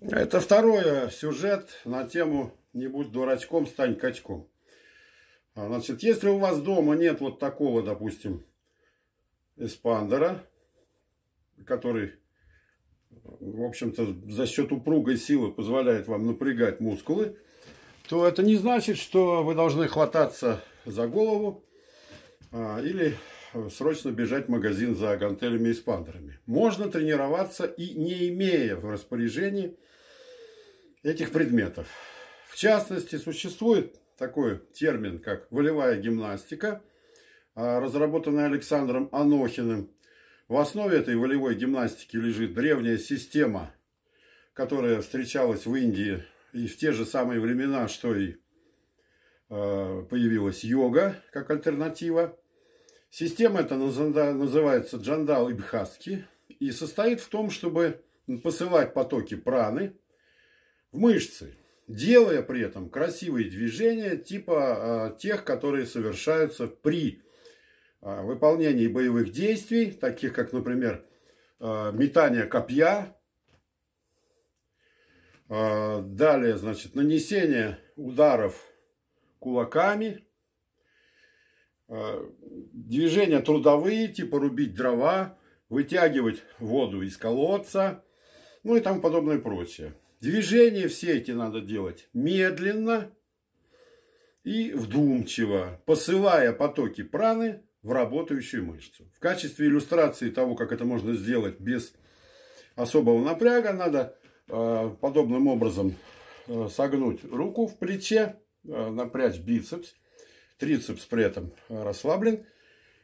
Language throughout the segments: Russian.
Это второй э, сюжет на тему «Не будь дурачком, стань качком». А, значит, если у вас дома нет вот такого, допустим, эспандера, который, в общем-то, за счет упругой силы позволяет вам напрягать мускулы, то это не значит, что вы должны хвататься за голову а, или Э, срочно бежать в магазин за гантелями и спандерами. Можно тренироваться и не имея в распоряжении этих предметов. В частности, существует такой термин, как волевая гимнастика, а, разработанная Александром Анохиным. В основе этой волевой гимнастики лежит древняя система, которая встречалась в Индии и в те же самые времена, что и э, появилась йога как альтернатива. Система эта называется Джандал и и состоит в том, чтобы посылать потоки праны в мышцы, делая при этом красивые движения типа а, тех, которые совершаются при а, выполнении боевых действий, таких как, например, а, метание копья, далее, значит, нанесение ударов кулаками – Э, движения трудовые, типа рубить дрова, вытягивать воду из колодца, ну и там подобное прочее. Движения все эти надо делать медленно и вдумчиво, посылая потоки праны в работающую мышцу. В качестве иллюстрации того, как это можно сделать без особого напряга, надо э, подобным образом э, согнуть руку в плече, э, напрячь бицепс, трицепс при этом расслаблен,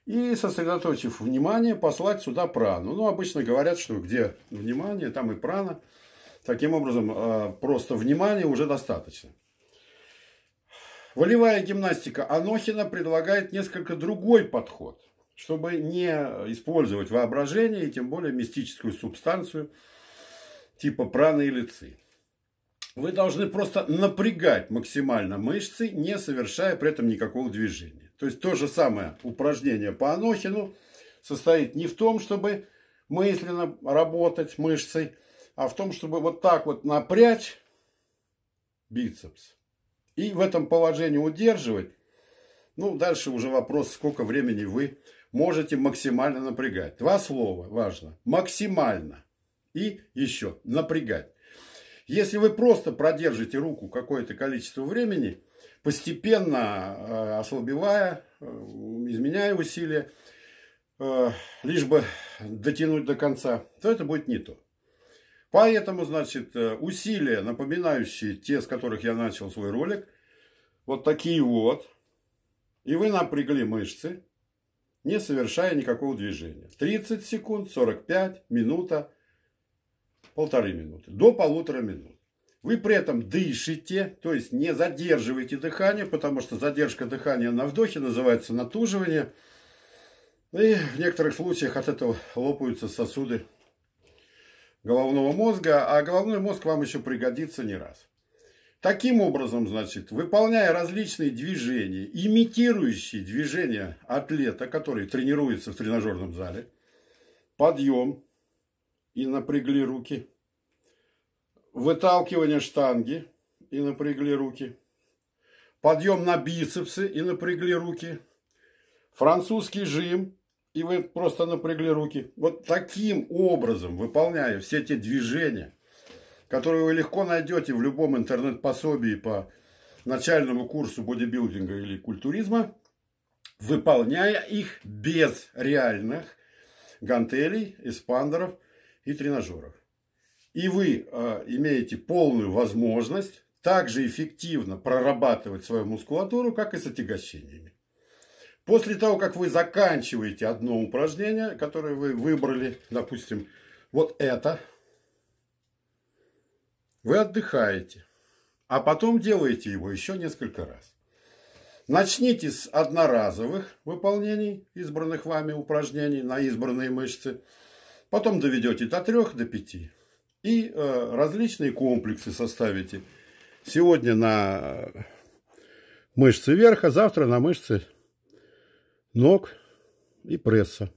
и сосредоточив внимание, послать сюда прану. Ну, обычно говорят, что где внимание, там и прана. Таким образом, а, просто внимания уже достаточно. Волевая гимнастика Анохина предлагает несколько другой подход, чтобы не использовать воображение и тем более мистическую субстанцию типа праны или ци. Вы должны просто напрягать максимально мышцы, не совершая при этом никакого движения. То есть то же самое упражнение по Анохину состоит не в том, чтобы мысленно работать мышцей, а в том, чтобы вот так вот напрячь бицепс. И в этом положении удерживать. Ну, дальше уже вопрос, сколько времени вы можете максимально напрягать. Два слова важно. Максимально. И еще напрягать. Если вы просто продержите руку какое-то количество времени, постепенно э, ослабевая, э, изменяя усилия, э, лишь бы дотянуть до конца, то это будет не то. Поэтому, значит, усилия, напоминающие те, с которых я начал свой ролик, вот такие вот, и вы напрягли мышцы, не совершая никакого движения. 30 секунд, 45, минута, полторы минуты, до полутора минут. Вы при этом дышите, то есть не задерживаете дыхание, потому что задержка дыхания на вдохе называется натуживание. И в некоторых случаях от этого лопаются сосуды головного мозга, а головной мозг вам еще пригодится не раз. Таким образом, значит, выполняя различные движения, имитирующие движения атлета, который тренируется в тренажерном зале, подъем, и напрягли руки. Выталкивание штанги и напрягли руки. Подъем на бицепсы и напрягли руки. Французский жим и вы просто напрягли руки. Вот таким образом, выполняя все те движения, которые вы легко найдете в любом интернет-пособии по начальному курсу бодибилдинга или культуризма, выполняя их без реальных гантелей, эспандеров и тренажеров. И вы э, имеете полную возможность также эффективно прорабатывать свою мускулатуру, как и с отягощениями. После того, как вы заканчиваете одно упражнение, которое вы выбрали, допустим, вот это, вы отдыхаете, а потом делаете его еще несколько раз. Начните с одноразовых выполнений избранных вами упражнений на избранные мышцы – Потом доведете до трех, до пяти. И э, различные комплексы составите. Сегодня на э, мышцы верха, завтра на мышцы ног и пресса.